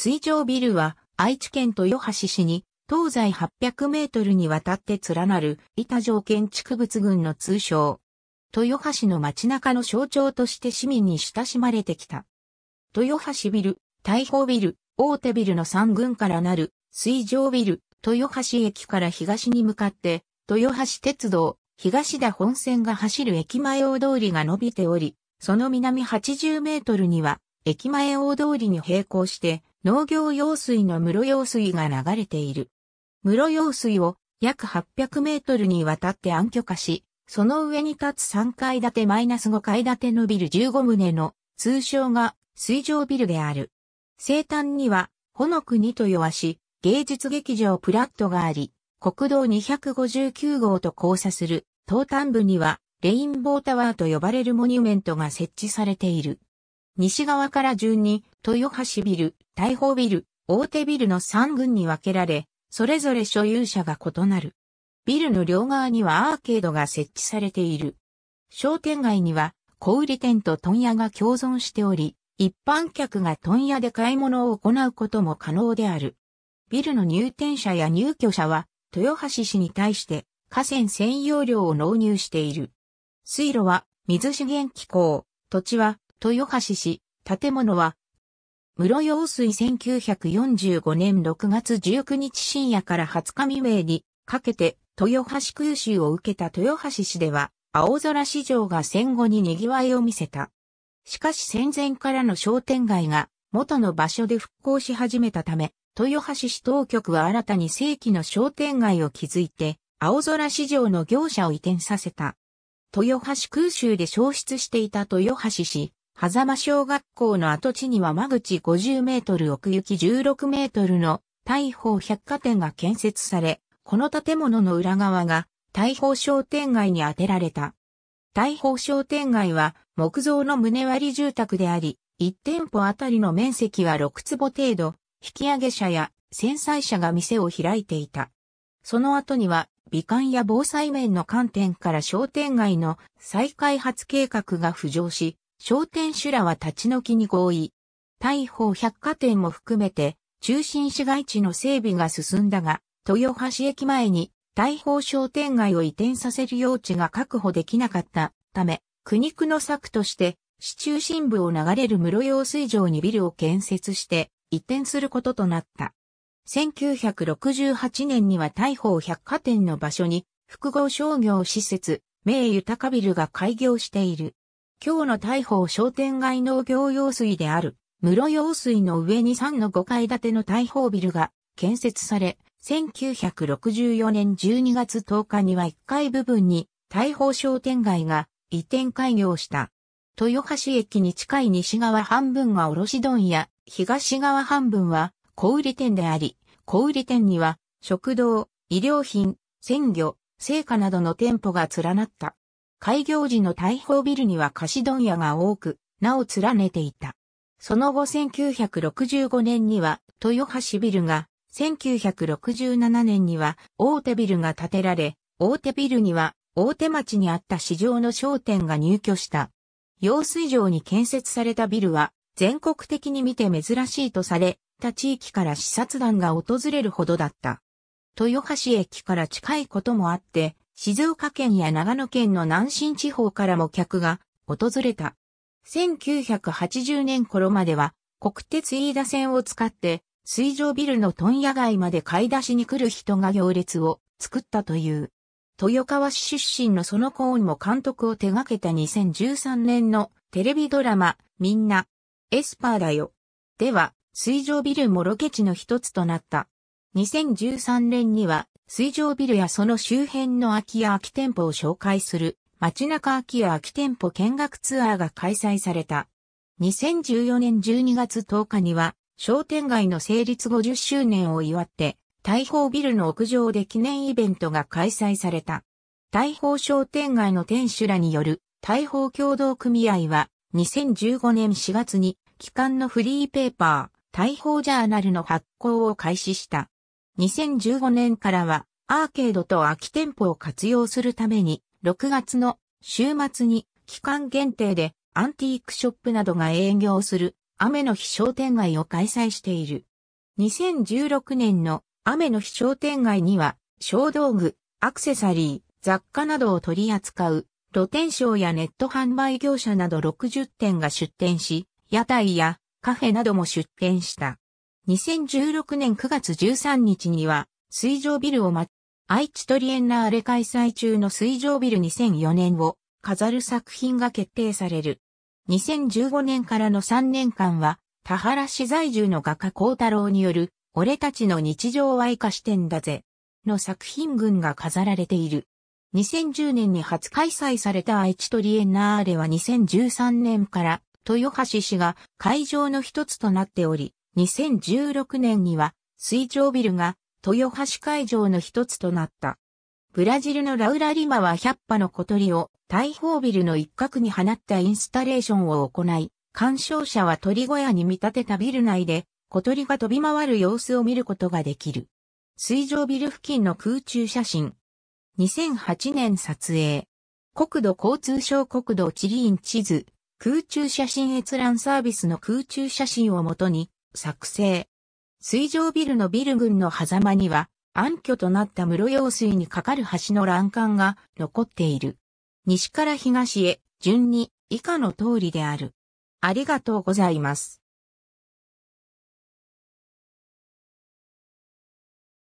水上ビルは愛知県豊橋市に東西800メートルにわたって連なる板条建築物群の通称。豊橋の街中の象徴として市民に親しまれてきた。豊橋ビル、大砲ビル、大手ビルの3群からなる水上ビル、豊橋駅から東に向かって、豊橋鉄道、東田本線が走る駅前大通りが伸びており、その南80メートルには駅前大通りに並行して農業用水の室用水が流れている。室用水を約800メートルにわたって暗渠化し、その上に立つ3階建てマイナス5階建てのビル15棟の通称が水上ビルである。生誕には、ほの国と弱し、芸術劇場プラットがあり、国道259号と交差する東端部には、レインボータワーと呼ばれるモニュメントが設置されている。西側から順に、豊橋ビル、大砲ビル、大手ビルの3群に分けられ、それぞれ所有者が異なる。ビルの両側にはアーケードが設置されている。商店街には小売店と問屋が共存しており、一般客が問屋で買い物を行うことも可能である。ビルの入店者や入居者は、豊橋市に対して河川専用料を納入している。水路は水資源機構、土地は豊橋市、建物は、室用水1945年6月19日深夜から20日未明にかけて豊橋空襲を受けた豊橋市では青空市場が戦後に賑わいを見せた。しかし戦前からの商店街が元の場所で復興し始めたため、豊橋市当局は新たに正規の商店街を築いて青空市場の業者を移転させた。豊橋空襲で消失していた豊橋市、狭間小学校の跡地には間口50メートル奥行き16メートルの大砲百貨店が建設され、この建物の裏側が大砲商店街に当てられた。大砲商店街は木造の胸割り住宅であり、1店舗あたりの面積は6坪程度、引き上げ者や戦災者が店を開いていた。その後には、美観や防災面の観点から商店街の再開発計画が浮上し、商店主らは立ち退きに合意。大砲百貨店も含めて、中心市街地の整備が進んだが、豊橋駅前に大砲商店街を移転させる用地が確保できなかったため、苦肉の策として、市中心部を流れる室用水場にビルを建設して移転することとなった。1968年には大砲百貨店の場所に複合商業施設、名豊ビルが開業している。今日の大宝商店街農業用水である、室用水の上に3の5階建ての大宝ビルが建設され、1964年12月10日には1階部分に大宝商店街が移転開業した。豊橋駅に近い西側半分が卸問屋、東側半分は小売店であり、小売店には食堂、医療品、鮮魚、生花などの店舗が連なった。開業時の大砲ビルには貸し問屋が多く、名を連ねていた。その後1965年には豊橋ビルが、1967年には大手ビルが建てられ、大手ビルには大手町にあった市場の商店が入居した。用水場に建設されたビルは全国的に見て珍しいとされ、た地域から視察団が訪れるほどだった。豊橋駅から近いこともあって、静岡県や長野県の南進地方からも客が訪れた。1980年頃までは国鉄飯田線を使って水上ビルの問屋街まで買い出しに来る人が行列を作ったという。豊川市出身のそのコーンも監督を手掛けた2013年のテレビドラマ、みんな、エスパーだよ。では、水上ビルもロケ地の一つとなった。2013年には水上ビルやその周辺の空き家空き店舗を紹介する街中空き家空き店舗見学ツアーが開催された。2014年12月10日には商店街の成立50周年を祝って大砲ビルの屋上で記念イベントが開催された。大砲商店街の店主らによる大砲共同組合は2015年4月に機関のフリーペーパー、大砲ジャーナルの発行を開始した。2015年からはアーケードと空き店舗を活用するために6月の週末に期間限定でアンティークショップなどが営業する雨の日商店街を開催している。2016年の雨の日商店街には小道具、アクセサリー、雑貨などを取り扱う露店商やネット販売業者など60店が出店し、屋台やカフェなども出店した。2016年9月13日には、水上ビルを待ち、愛知トリエンナーレ開催中の水上ビル2004年を飾る作品が決定される。2015年からの3年間は、田原市在住の画家幸太郎による、俺たちの日常は愛化してんだぜ、の作品群が飾られている。2010年に初開催された愛知トリエンナーレは2013年から、豊橋市が会場の一つとなっており、2016年には水上ビルが豊橋会場の一つとなった。ブラジルのラウラリマは100羽の小鳥を大砲ビルの一角に放ったインスタレーションを行い、鑑賞者は鳥小屋に見立てたビル内で小鳥が飛び回る様子を見ることができる。水上ビル付近の空中写真。2008年撮影。国土交通省国土地理院地図、空中写真閲覧サービスの空中写真をもとに、作成。水上ビルのビル群の狭間には、暗渠となった室用水にかかる橋の欄干が残っている。西から東へ、順に以下の通りである。ありがとうございます。